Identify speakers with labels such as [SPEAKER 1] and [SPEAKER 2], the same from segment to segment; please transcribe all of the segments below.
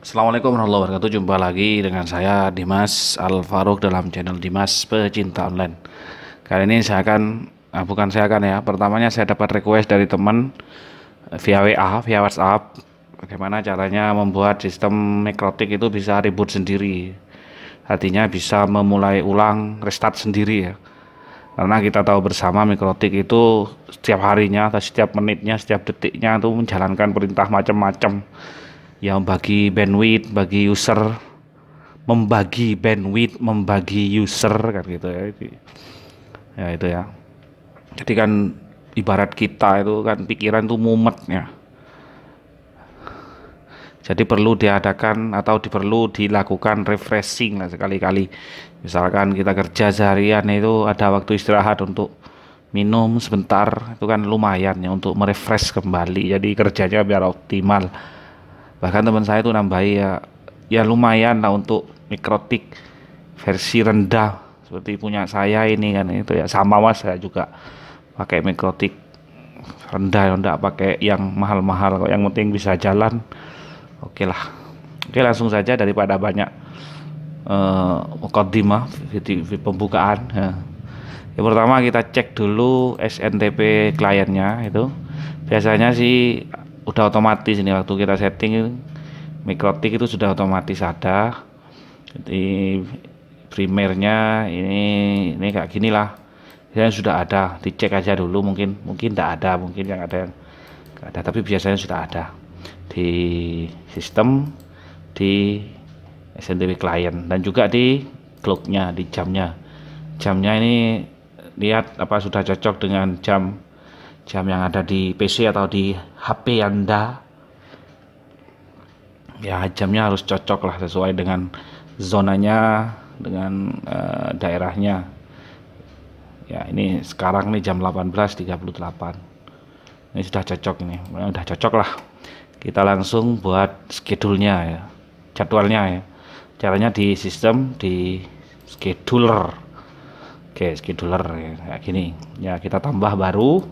[SPEAKER 1] Assalamualaikum warahmatullahi wabarakatuh. Jumpa lagi dengan saya Dimas Al Faruk dalam channel Dimas Pecinta Online. Kali ini saya akan nah bukan saya akan ya. Pertamanya saya dapat request dari teman eh, via WA, via WhatsApp bagaimana caranya membuat sistem mikrotik itu bisa ribut sendiri. Artinya bisa memulai ulang, restart sendiri ya. Karena kita tahu bersama mikrotik itu setiap harinya atau setiap menitnya, setiap detiknya itu menjalankan perintah macam-macam yang bagi bandwidth, bagi user, membagi bandwidth, membagi user kan gitu ya. Ya itu ya. Jadi kan ibarat kita itu kan pikiran tuh ya Jadi perlu diadakan atau diperlu dilakukan refreshing lah sekali-kali. Misalkan kita kerja seharian itu ada waktu istirahat untuk minum sebentar itu kan lumayan ya untuk merefresh kembali. Jadi kerjanya biar optimal bahkan teman saya itu nambah ya ya lumayan lah untuk mikrotik versi rendah seperti punya saya ini kan itu ya sama mas saya juga pakai mikrotik rendah enggak pakai yang mahal-mahal kok yang penting bisa jalan oke lah oke langsung saja daripada banyak uh, eh, kodima pembukaan ya. yang pertama kita cek dulu SNTP kliennya itu biasanya sih udah otomatis ini waktu kita setting mikrotik itu sudah otomatis ada jadi primernya ini ini kayak gini lah yang sudah ada dicek aja dulu mungkin mungkin tidak ada mungkin yang ada yang ada tapi biasanya sudah ada di sistem di SNTP client dan juga di clocknya di jamnya jamnya ini lihat apa sudah cocok dengan jam jam yang ada di PC atau di HP Anda ya jamnya harus cocok lah sesuai dengan zonanya dengan e, daerahnya ya ini sekarang nih jam 18.38 ini sudah cocok ini ya, udah cocok lah kita langsung buat schedule-nya ya jadwalnya ya caranya di sistem di scheduler oke scheduler ya, kayak gini ya kita tambah baru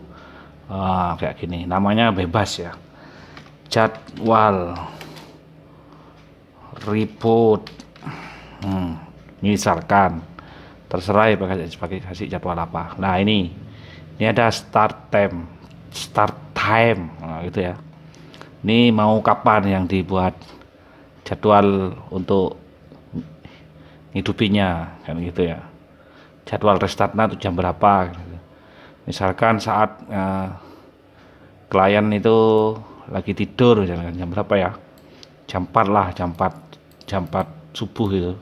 [SPEAKER 1] ah, kayak gini namanya bebas ya jadwal ribut hmm, misalkan terserah ya pakai pakai kasih jadwal apa nah ini ini ada start time start time nah, gitu ya ini mau kapan yang dibuat jadwal untuk hidupinya kan gitu ya jadwal restartnya itu jam berapa misalkan saat uh, klien itu lagi tidur misalkan jam berapa ya jam 4 lah jam 4 jam 4 subuh itu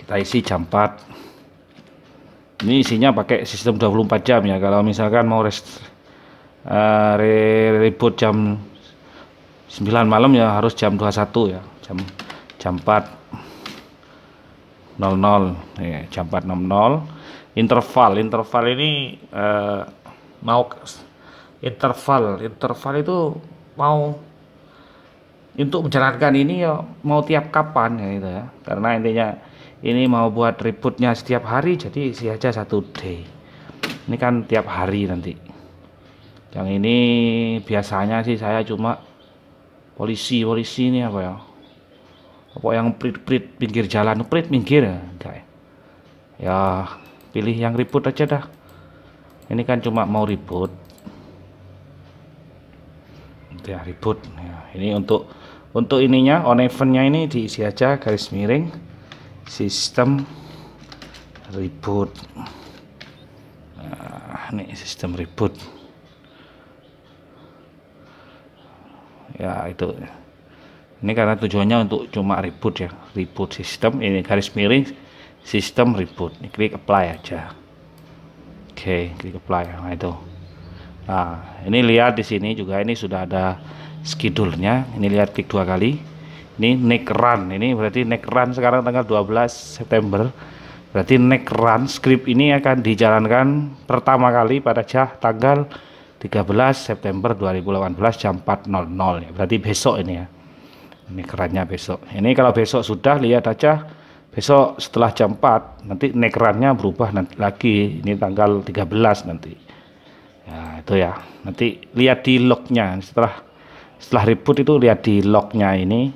[SPEAKER 1] kita isi jam 4 ini isinya pakai sistem 24 jam ya kalau misalkan mau rest uh, re reboot jam 9 malam ya harus jam 21 ya jam jam 4 00 ya, jam 00 interval interval ini eh, mau interval interval itu mau untuk menjalankan ini ya mau tiap kapan ya gitu ya karena intinya ini mau buat ributnya setiap hari jadi isi aja satu day ini kan tiap hari nanti yang ini biasanya sih saya cuma polisi polisi ini apa ya apa yang prit prit pinggir jalan prit pinggir ya enggak ya, ya pilih yang ribut aja dah ini kan cuma mau ribut ya ribut ya, ini untuk untuk ininya on eventnya ini diisi aja garis miring sistem ribut nah, ini sistem ribut ya itu ini karena tujuannya untuk cuma ribut ya ribut sistem ini garis miring sistem reboot ini klik apply aja oke okay, klik apply nah itu nah ini lihat di sini juga ini sudah ada skidulnya ini lihat klik dua kali ini next run ini berarti next run sekarang tanggal 12 September berarti next run script ini akan dijalankan pertama kali pada jah tanggal 13 September 2018 jam 4.00 berarti besok ini ya ini kerannya besok ini kalau besok sudah lihat aja besok setelah jam 4 nanti nekrannya berubah nanti lagi ini tanggal 13 nanti ya itu ya nanti lihat di lognya setelah setelah ribut itu lihat di lognya ini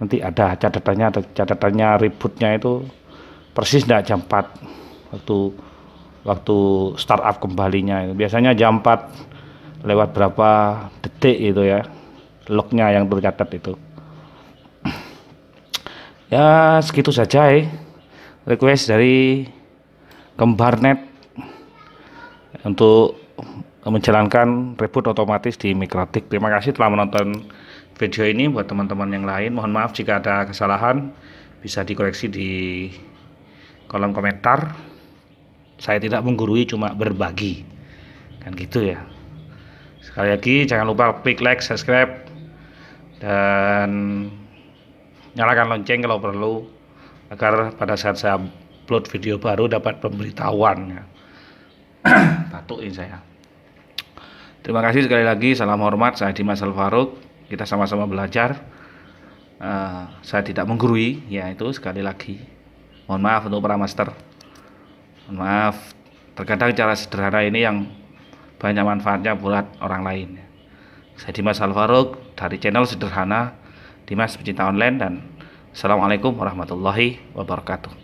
[SPEAKER 1] nanti ada catatannya ada catatannya ributnya itu persis tidak jam 4 waktu waktu startup kembalinya biasanya jam 4 lewat berapa detik itu ya lognya yang tercatat itu ya segitu saja ya request dari kembarnet untuk menjalankan reboot otomatis di Mikrotik. Terima kasih telah menonton video ini buat teman-teman yang lain. Mohon maaf jika ada kesalahan bisa dikoreksi di kolom komentar. Saya tidak menggurui cuma berbagi. Kan gitu ya. Sekali lagi jangan lupa klik like, subscribe dan nyalakan lonceng kalau perlu agar pada saat saya upload video baru dapat pemberitahuan ya. batuk ini saya terima kasih sekali lagi salam hormat saya Dimas Alvaruk. kita sama-sama belajar uh, saya tidak menggurui ya itu sekali lagi mohon maaf untuk para master mohon maaf terkadang cara sederhana ini yang banyak manfaatnya buat orang lain saya Dimas Alvaruk dari channel sederhana Dimas Pecinta Online dan Assalamualaikum warahmatullahi wabarakatuh.